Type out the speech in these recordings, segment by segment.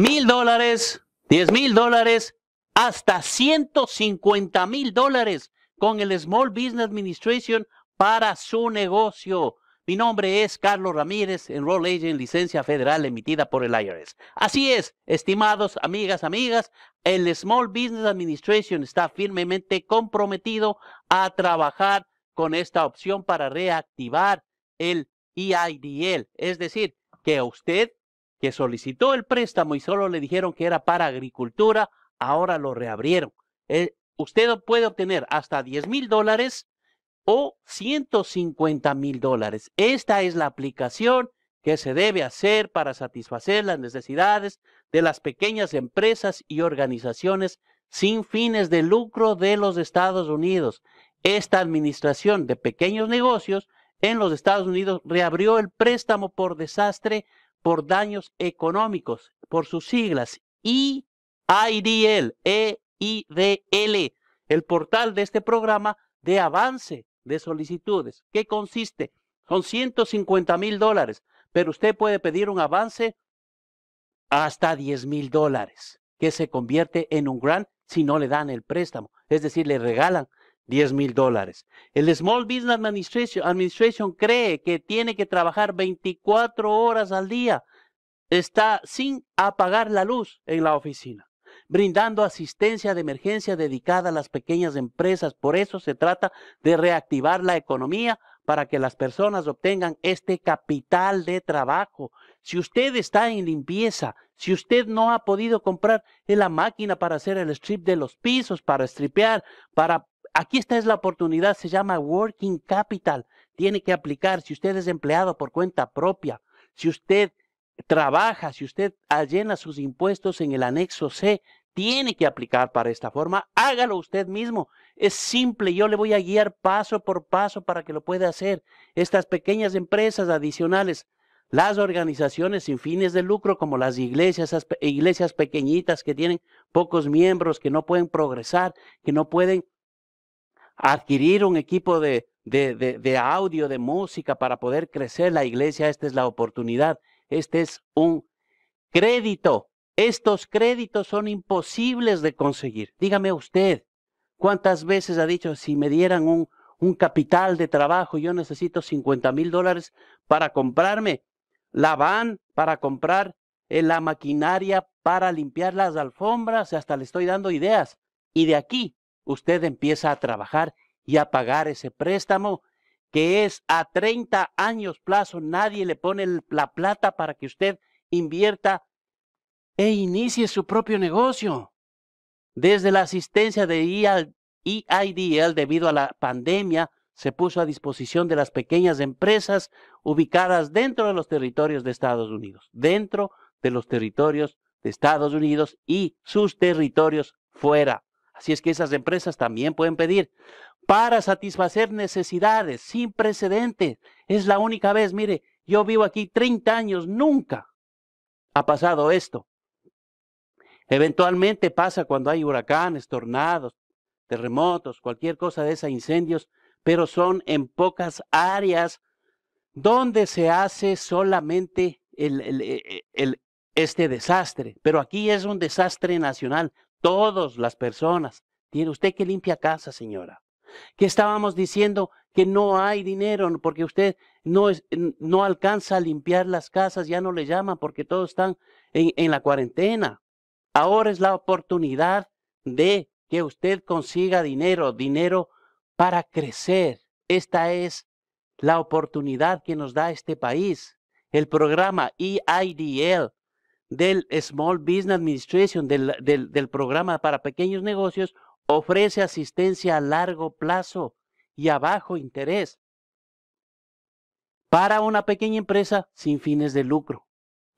mil dólares, diez mil dólares, hasta ciento cincuenta mil dólares con el Small Business Administration para su negocio. Mi nombre es Carlos Ramírez, Enroll Agent, licencia federal emitida por el IRS. Así es, estimados amigas, amigas, el Small Business Administration está firmemente comprometido a trabajar con esta opción para reactivar el EIDL, es decir, que usted que solicitó el préstamo y solo le dijeron que era para agricultura, ahora lo reabrieron. Eh, usted puede obtener hasta 10 mil dólares o 150 mil dólares. Esta es la aplicación que se debe hacer para satisfacer las necesidades de las pequeñas empresas y organizaciones sin fines de lucro de los Estados Unidos. Esta administración de pequeños negocios en los Estados Unidos reabrió el préstamo por desastre por daños económicos, por sus siglas E-I-D-L, e el portal de este programa de avance de solicitudes. ¿Qué consiste? Son 150 mil dólares, pero usted puede pedir un avance hasta 10 mil dólares, que se convierte en un grant si no le dan el préstamo. Es decir, le regalan 10 mil dólares. El Small Business Administration, cree que tiene que trabajar 24 horas al día. Está sin apagar la luz en la oficina, brindando asistencia de emergencia dedicada a las pequeñas empresas. Por eso se trata de reactivar la economía para que las personas obtengan este capital de trabajo. Si usted está en limpieza, si usted no ha podido comprar la máquina para hacer el strip de los pisos, para stripear, para Aquí esta es la oportunidad, se llama Working Capital. Tiene que aplicar si usted es empleado por cuenta propia, si usted trabaja, si usted allena sus impuestos en el anexo C, tiene que aplicar para esta forma. Hágalo usted mismo. Es simple, yo le voy a guiar paso por paso para que lo pueda hacer. Estas pequeñas empresas adicionales, las organizaciones sin fines de lucro como las iglesias, iglesias pequeñitas que tienen pocos miembros, que no pueden progresar, que no pueden adquirir un equipo de, de, audio, de música para poder crecer la iglesia, esta es la oportunidad, este es un crédito. Estos créditos son imposibles de conseguir. Dígame usted, ¿cuántas veces ha dicho, si me dieran un, un capital de trabajo, yo necesito 50 mil dólares para comprarme la van, para comprar eh, la maquinaria, para limpiar las alfombras, hasta le estoy dando ideas. Y de aquí usted empieza a trabajar y a pagar ese préstamo que es a 30 años plazo. Nadie le pone la plata para que usted invierta e inicie su propio negocio. Desde la asistencia de EIDL e debido a la pandemia, se puso a disposición de las pequeñas empresas ubicadas dentro de los territorios de Estados Unidos, dentro de los territorios de Estados Unidos y sus territorios fuera. Así es que esas empresas también pueden pedir para satisfacer necesidades sin precedentes. Es la única vez, mire, yo vivo aquí 30 años, nunca ha pasado esto. Eventualmente pasa cuando hay huracanes, tornados, terremotos, cualquier cosa de esas, incendios, pero son en pocas áreas donde se hace solamente e, e, este desastre. Pero aquí es un desastre nacional, Todas las personas. Tiene usted que limpia casa, señora. Que estábamos diciendo que no hay dinero porque usted no, no alcanza a limpiar las casas, ya no le llaman porque todos están en, en la cuarentena. Ahora es la oportunidad de que usted consiga dinero, dinero para crecer. Esta es la oportunidad que nos da este país. El programa EIDL del Small Business Administration, del, programa para pequeños negocios, ofrece asistencia a largo plazo y a bajo interés para una pequeña empresa sin fines de lucro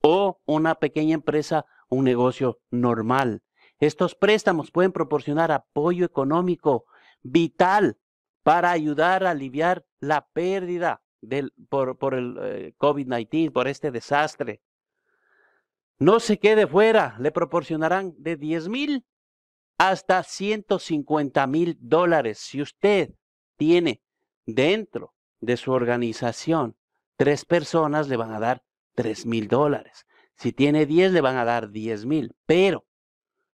o una pequeña empresa, un negocio normal. Estos préstamos pueden proporcionar apoyo económico vital para ayudar a aliviar la pérdida por, el eh, COVID-19, por este desastre no se quede fuera, le proporcionarán de 10 mil hasta 150 mil dólares. Si usted tiene dentro de su organización tres personas, le van a dar 3 mil dólares. Si tiene 10, le van a dar 10 mil. Pero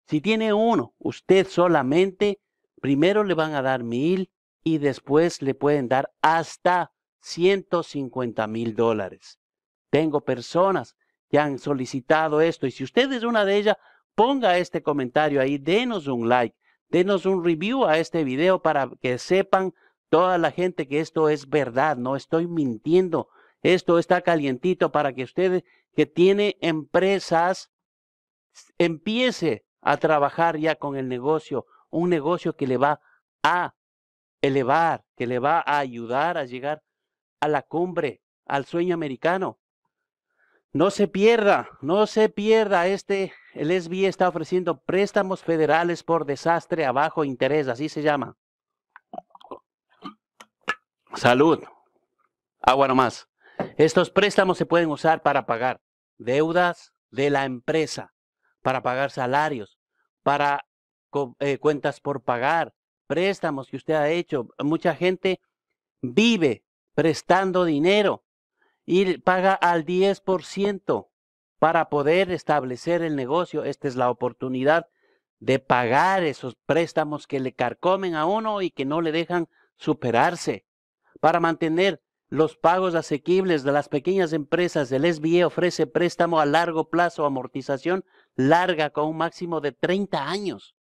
si tiene uno, usted solamente, primero le van a dar mil y después le pueden dar hasta 150 mil dólares. Tengo personas que han solicitado esto. Y si usted es una de ellas, ponga este comentario ahí, denos un like, denos un review a este video para que sepan toda la gente que esto es verdad, no estoy mintiendo. Esto está calientito para que usted que tiene empresas empiece a trabajar ya con el negocio, un negocio que le va a elevar, que le va a ayudar a llegar a la cumbre, al sueño americano. No se pierda, no se pierda. Este, el SBI está ofreciendo préstamos federales por desastre a bajo interés, así se llama. Salud. Agua nomás. Estos préstamos se pueden usar para pagar deudas de la empresa, para pagar salarios, para eh, cuentas por pagar, préstamos que usted ha hecho. Mucha gente vive prestando dinero y paga al 10% para poder establecer el negocio. Esta es la oportunidad de pagar esos préstamos que le carcomen a uno y que no le dejan superarse. Para mantener los pagos asequibles de las pequeñas empresas, el SBA ofrece préstamo a largo plazo, amortización larga con un máximo de 30 años.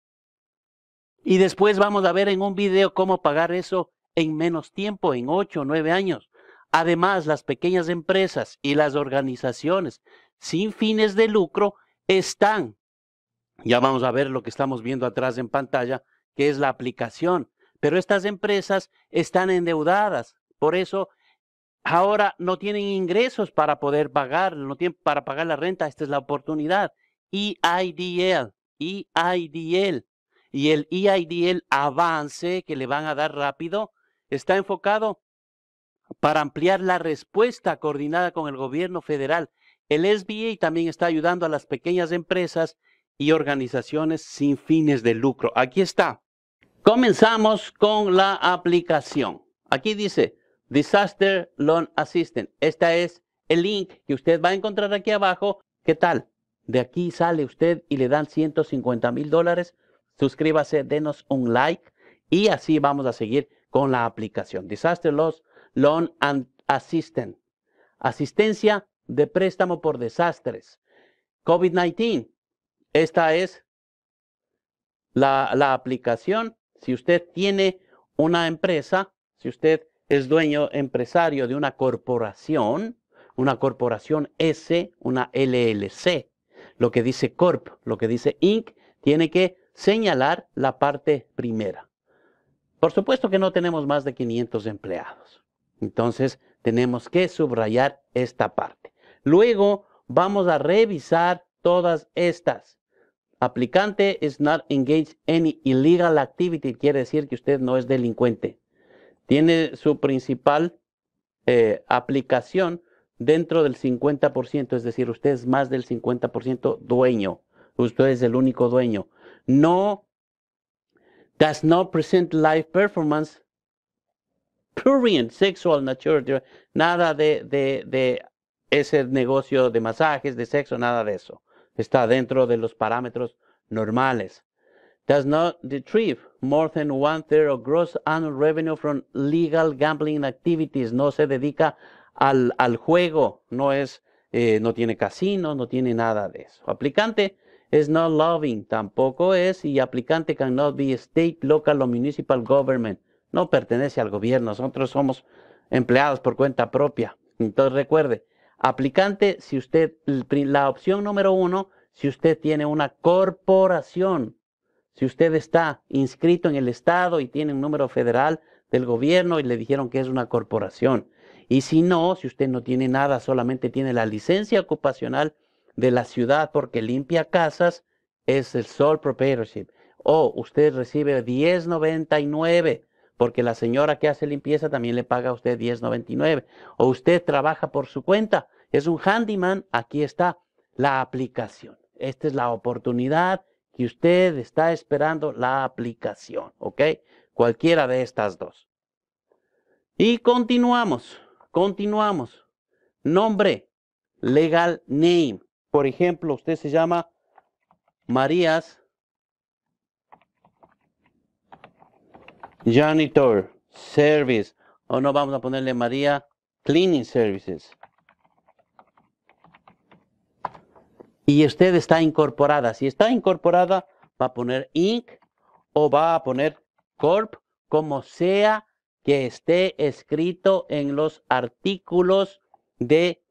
Y después vamos a ver en un video cómo pagar eso en menos tiempo, en 8 o 9 años. Además, las pequeñas empresas y las organizaciones sin fines de lucro están, ya vamos a ver lo que estamos viendo atrás en pantalla, que es la aplicación, pero estas empresas están endeudadas, por eso ahora no tienen ingresos para poder pagar, no tienen para pagar la renta, esta es la oportunidad. EIDL, EIDL y el EIDL avance que le van a dar rápido está enfocado para ampliar la respuesta coordinada con el gobierno federal. El SBA también está ayudando a las pequeñas empresas y organizaciones sin fines de lucro. Aquí está. Comenzamos con la aplicación. Aquí dice Disaster Loan Assistant. Este es el link que usted va a encontrar aquí abajo. ¿Qué tal? De aquí sale usted y le dan 150 mil dólares. Suscríbase, denos un like y así vamos a seguir con la aplicación. Disaster Loss Loan and Assistant, asistencia de préstamo por desastres. COVID-19, esta es la, la, aplicación. Si usted tiene una empresa, si usted es dueño empresario de una corporación, una corporación S, una LLC, lo que dice Corp, lo que dice Inc., tiene que señalar la parte primera. Por supuesto que no tenemos más de 500 empleados. Entonces, tenemos que subrayar esta parte. Luego, vamos a revisar todas estas. Aplicante is not engaged any illegal activity. Quiere decir que usted no es delincuente. Tiene su principal eh, aplicación dentro del 50%. Es decir, usted es más del 50% dueño. Usted es el único dueño. No, does not present live performance purient sexual nature nada de, de, de ese negocio de masajes, de sexo, nada de eso. Está dentro de los parámetros normales. Does not retrieve more than one third of gross annual revenue from legal gambling activities. No se dedica al, al juego, no es, eh, no tiene casino, no tiene nada de eso. Aplicante is not loving, tampoco es, y aplicante cannot be state, local or municipal government no pertenece al gobierno, nosotros somos empleados por cuenta propia. Entonces recuerde, aplicante, si usted, la opción número uno, si usted tiene una corporación, si usted está inscrito en el Estado y tiene un número federal del gobierno y le dijeron que es una corporación. Y si no, si usted no tiene nada, solamente tiene la licencia ocupacional de la ciudad porque limpia casas, es el sole proprietorship. O usted recibe 1099 porque la señora que hace limpieza también le paga a usted 10.99. O usted trabaja por su cuenta, es un handyman, aquí está la aplicación. Esta es la oportunidad que usted está esperando, la aplicación, ¿ok? Cualquiera de estas dos. Y continuamos, continuamos. Nombre, legal name. Por ejemplo, usted se llama Marías Janitor Service. O no vamos a ponerle María Cleaning Services. Y usted está incorporada. Si está incorporada, va a poner Inc. o va a poner Corp, como sea que esté escrito en los artículos de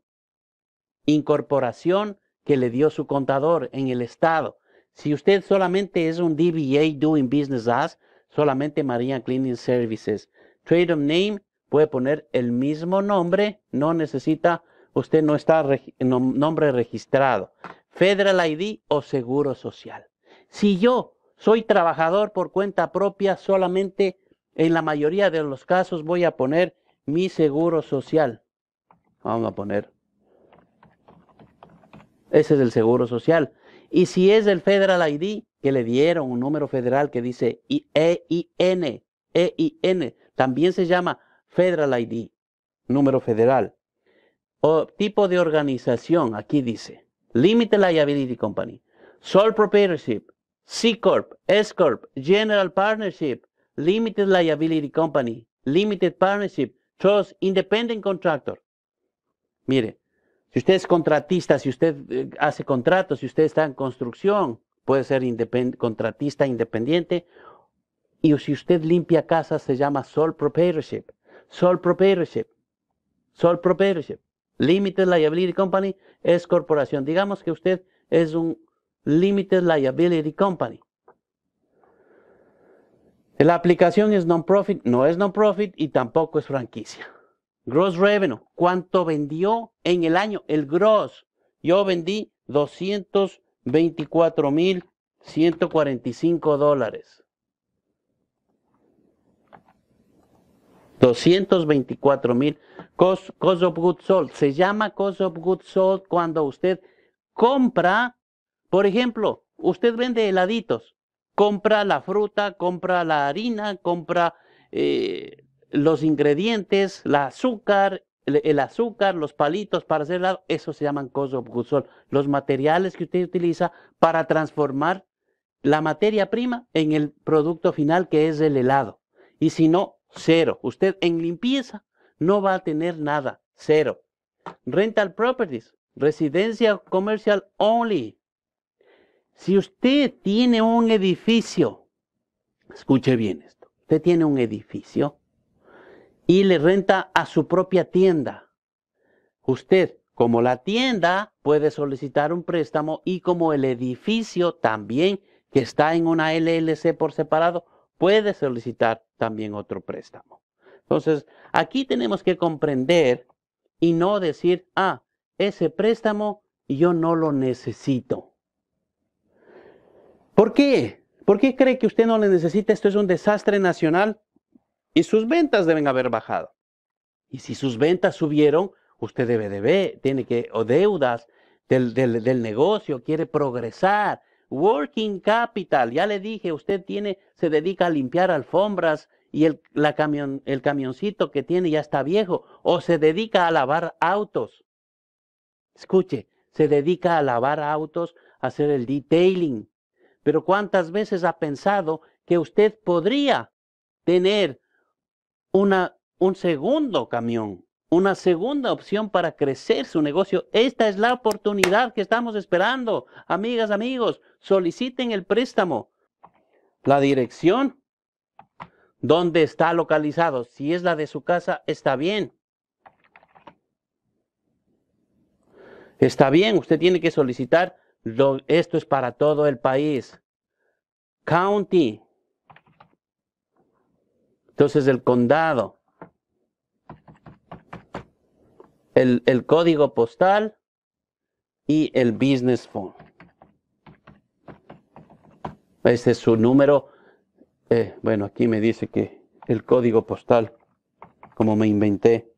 incorporación que le dio su contador en el estado. Si usted solamente es un DBA doing business as, solamente maría Cleaning Services. Trade of Name puede poner el mismo nombre, no necesita, usted no está nombre registrado. Federal ID o Seguro Social. Si yo soy trabajador por cuenta propia, solamente en la mayoría de los casos voy a poner mi seguro social. Vamos a poner. Ese es el seguro social. Y si es el Federal ID, que le dieron un número federal que dice EIN, e, N también se llama Federal ID, número federal. O tipo de organización, aquí dice, Limited Liability Company, Sole Proprietorship, C Corp, S Corp, General Partnership, Limited Liability Company, Limited Partnership, Trust, Independent Contractor. Mire, si usted es contratista, si usted eh, hace contratos, si usted está en construcción, puede ser contratista independiente. Y si usted limpia casas, se llama sole proprietorship. Sole proprietorship. Sole proprietorship. Limited Liability Company es corporación. Digamos que usted es un Limited Liability Company. La aplicación es non-profit, no es non-profit y tampoco es franquicia. Gross revenue, ¿cuánto vendió en el año? El gross. Yo vendí 224.145 dólares. 224.000 cost, cost of goods sold. Se llama cost of goods sold cuando usted compra, por ejemplo, usted vende heladitos, compra la fruta, compra la harina, compra eh, los ingredientes, la azúcar, el, azúcar, los palitos para hacer helado, eso se llaman cosobgusol, los materiales que usted utiliza para transformar la materia prima en el producto final que es el helado. Y si no, cero. Usted en limpieza no va a tener nada, cero. Rental properties, residencia comercial only. Si usted tiene un edificio, escuche bien esto, usted tiene un edificio y le renta a su propia tienda. Usted, como la tienda, puede solicitar un préstamo y como el edificio también, que está en una LLC por separado, puede solicitar también otro préstamo. Entonces, aquí tenemos que comprender y no decir, ah, ese préstamo yo no lo necesito. ¿Por qué? ¿Por qué cree que usted no le necesita? Esto es un desastre nacional y sus ventas deben haber bajado. Y si sus ventas subieron, usted debe de ver, tiene que, o deudas del, negocio, quiere progresar. Working capital, ya le dije, usted tiene, se dedica a limpiar alfombras y el, el camioncito que tiene ya está viejo, o se dedica a lavar autos. Escuche, se dedica a lavar autos, a hacer el detailing. Pero ¿cuántas veces ha pensado que usted podría tener una, un segundo camión, una segunda opción para crecer su negocio. Esta es la oportunidad que estamos esperando. Amigas, amigos, soliciten el préstamo. La dirección dónde está localizado. Si es la de su casa, está bien. Está bien, usted tiene que solicitar. esto es para todo el país. County, entonces el condado, el, código postal y el business phone. Este es su número. Eh, bueno, aquí me dice que el código postal, como me inventé.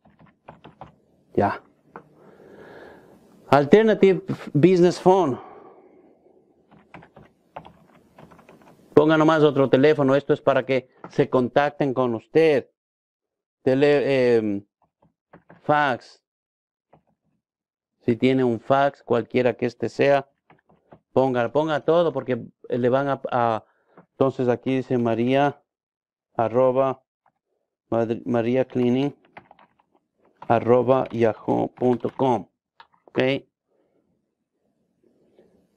Ya. Alternative Business Phone. Ponga nomás otro teléfono, esto es para que se contacten con usted. Tele, em, fax. Si tiene un fax, cualquiera que este sea, ponga, ponga todo porque eh, le van a, entonces aquí dice María arroba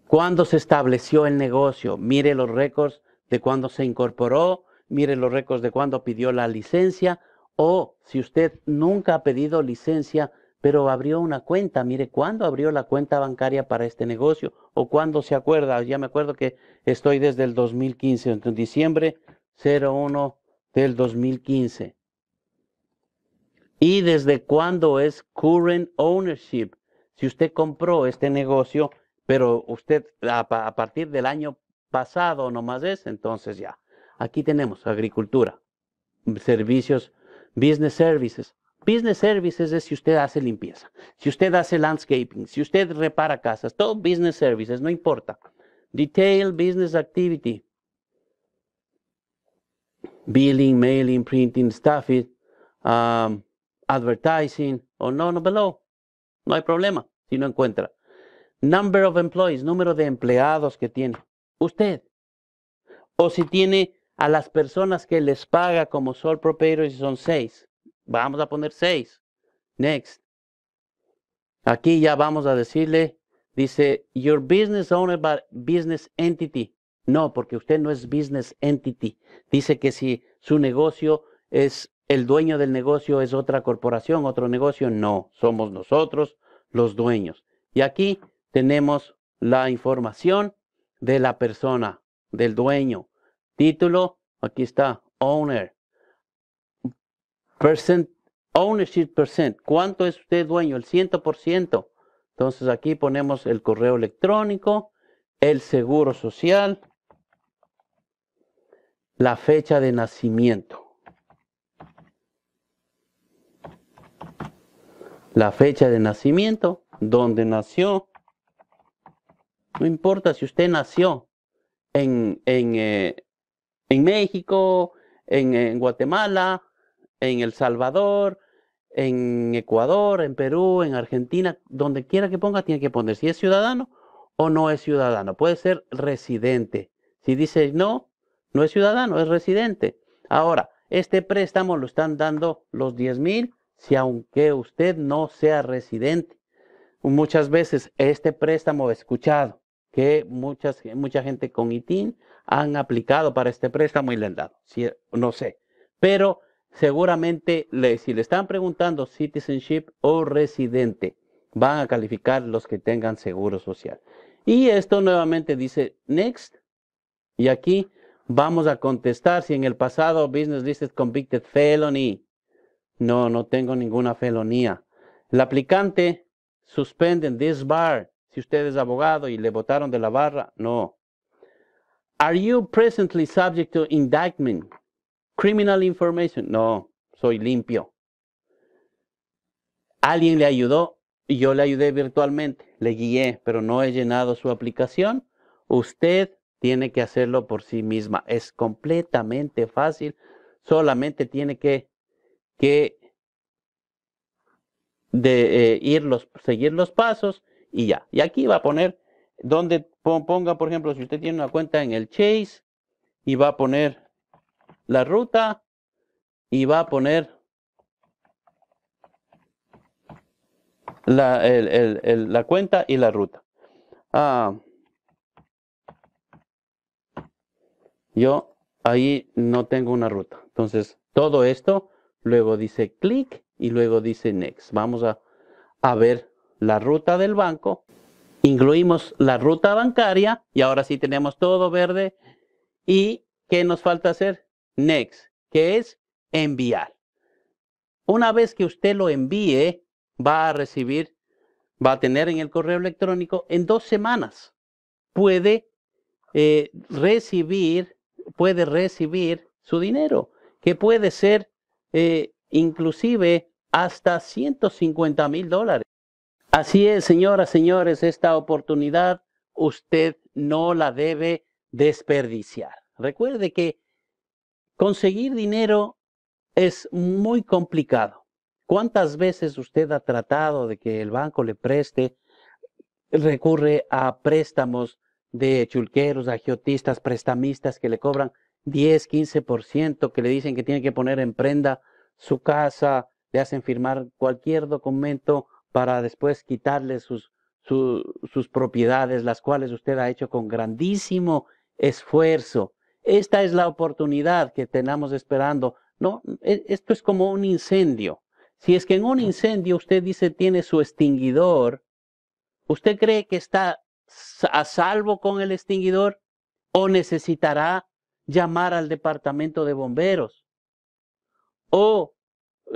¿Cuándo se estableció el negocio? Mire los récords de cuándo se incorporó, mire los récords de cuándo pidió la licencia, o si usted nunca ha pedido licencia, pero abrió una cuenta, mire cuándo abrió la cuenta bancaria para este negocio, o cuándo se acuerda, ya me acuerdo que estoy desde el 2015, en diciembre 01 del 2015. Y desde cuándo es current ownership. Si usted compró este negocio, pero usted a, a partir del año pasado nomás es, entonces ya. Aquí tenemos agricultura, servicios, business services. Business services es si usted hace limpieza, si usted hace landscaping, si usted repara casas, todo business services, no importa. Detail business activity. Billing, mailing, printing, staffing, um, advertising, o no, no below. No hay problema si no encuentra. Number of employees, número de empleados que tiene usted. O si tiene a las personas que les paga como sol propietarios y son seis. Vamos a poner seis. Next. Aquí ya vamos a decirle, dice, your business owner but business entity. No, porque usted no es business entity. Dice que si su negocio es, el dueño del negocio es otra corporación, otro negocio, no, somos nosotros los dueños. Y aquí tenemos la información de la persona, del dueño. Título, aquí está, owner. ownership percent. ¿Cuánto es usted dueño? El 100%. Entonces aquí ponemos el correo electrónico, el seguro social, la fecha de nacimiento. La fecha de nacimiento, dónde nació, no importa si usted nació en, en, eh, México, en, Guatemala, en El Salvador, en Ecuador, en Perú, en Argentina, donde quiera que ponga, tiene que poner si es ciudadano o no es ciudadano. Puede ser residente. Si dice no, no es ciudadano, es residente. Ahora, este préstamo lo están dando los 10 mil si aunque usted no sea residente. Muchas veces este préstamo escuchado que muchas, mucha gente con ITIN han aplicado para este préstamo y le han dado. no sé. Pero seguramente le, si le están preguntando citizenship o residente, van a calificar los que tengan seguro social. Y esto nuevamente dice next. Y aquí vamos a contestar si en el pasado business listed convicted felony. No, no tengo ninguna felonía. El aplicante suspenden this bar usted es abogado y le votaron de la barra. No. Are you presently subject to indictment? Criminal information. No, soy limpio. Alguien le ayudó y yo le ayudé virtualmente, le guié, pero no he llenado su aplicación. Usted tiene que hacerlo por sí misma. Es completamente fácil. Solamente tiene que, que de, eh, ir los, seguir los pasos y ya. Y aquí va a poner donde ponga, por ejemplo, si usted tiene una cuenta en el Chase y va a poner la ruta y va a poner la, cuenta y la ruta. Ah, yo ahí no tengo una ruta. Entonces, todo esto, luego dice clic y luego dice next. Vamos a, a ver la ruta del banco, incluimos la ruta bancaria y ahora sí tenemos todo verde. ¿Y qué nos falta hacer? Next, que es enviar. Una vez que usted lo envíe, va a recibir, va a tener en el correo electrónico en dos semanas. Puede eh, recibir, puede recibir su dinero, que puede ser eh, inclusive hasta 150 mil dólares. Así es, señoras, señores, esta oportunidad usted no la debe desperdiciar. Recuerde que conseguir dinero es muy complicado. ¿Cuántas veces usted ha tratado de que el banco le preste? Recurre a préstamos de chulqueros, agiotistas, prestamistas que le cobran 10, 15%, que le dicen que tiene que poner en prenda su casa, le hacen firmar cualquier documento para después quitarle sus, sus propiedades, las cuales usted ha hecho con grandísimo esfuerzo. Esta es la oportunidad que tenemos esperando. No, e, esto es como un incendio. Si es que en un incendio usted dice tiene su extinguidor, ¿usted cree que está a salvo con el extinguidor o necesitará llamar al departamento de bomberos? O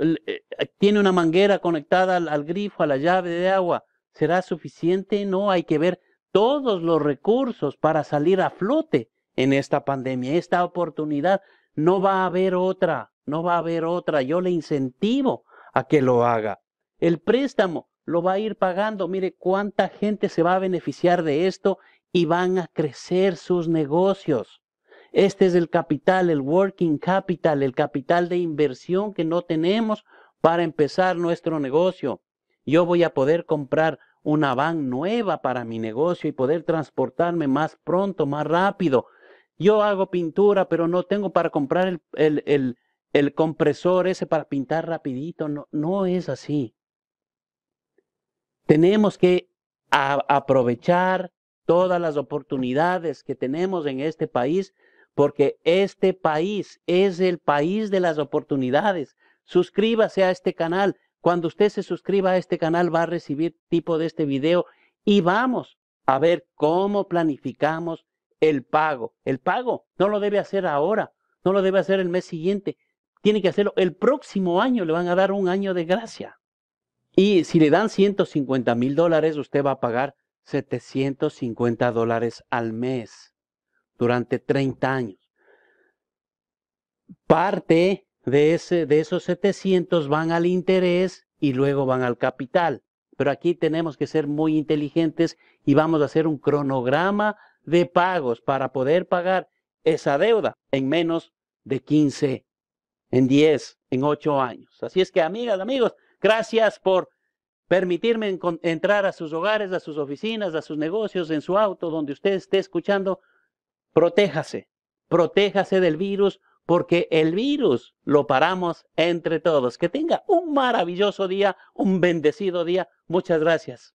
eh, eh, tiene una manguera conectada al, grifo, a la llave de agua, ¿será suficiente? No, hay que ver todos los recursos para salir a flote en esta pandemia. Esta oportunidad no va a haber otra, no va a haber otra. Yo le incentivo a que lo haga. El préstamo lo va a ir pagando. Mire cuánta gente se va a beneficiar de esto y van a crecer sus negocios. Este es el capital, el working capital, el capital de inversión que no tenemos para empezar nuestro negocio. Yo voy a poder comprar una van nueva para mi negocio y poder transportarme más pronto, más rápido. Yo hago pintura, pero no tengo para comprar el, el, el, compresor ese para pintar rapidito. No, no es así. Tenemos que aprovechar todas las oportunidades que tenemos en este país porque este país es el país de las oportunidades. Suscríbase a este canal. Cuando usted se suscriba a este canal va a recibir tipo de este video y vamos a ver cómo planificamos el pago. El pago no lo debe hacer ahora, no lo debe hacer el mes siguiente, tiene que hacerlo el próximo año, le van a dar un año de gracia. Y si le dan 150 mil dólares, usted va a pagar 750 dólares al mes durante 30 años. Parte de, ese, de esos 700 van al interés y luego van al capital. Pero aquí tenemos que ser muy inteligentes y vamos a hacer un cronograma de pagos para poder pagar esa deuda en menos de 15, en 10, en 8 años. Así es que, amigas, amigos, gracias por permitirme entrar a sus hogares, a sus oficinas, a sus negocios, en su auto, donde usted esté escuchando protéjase, protéjase del virus, porque el virus lo paramos entre todos. Que tenga un maravilloso día, un bendecido día. Muchas gracias.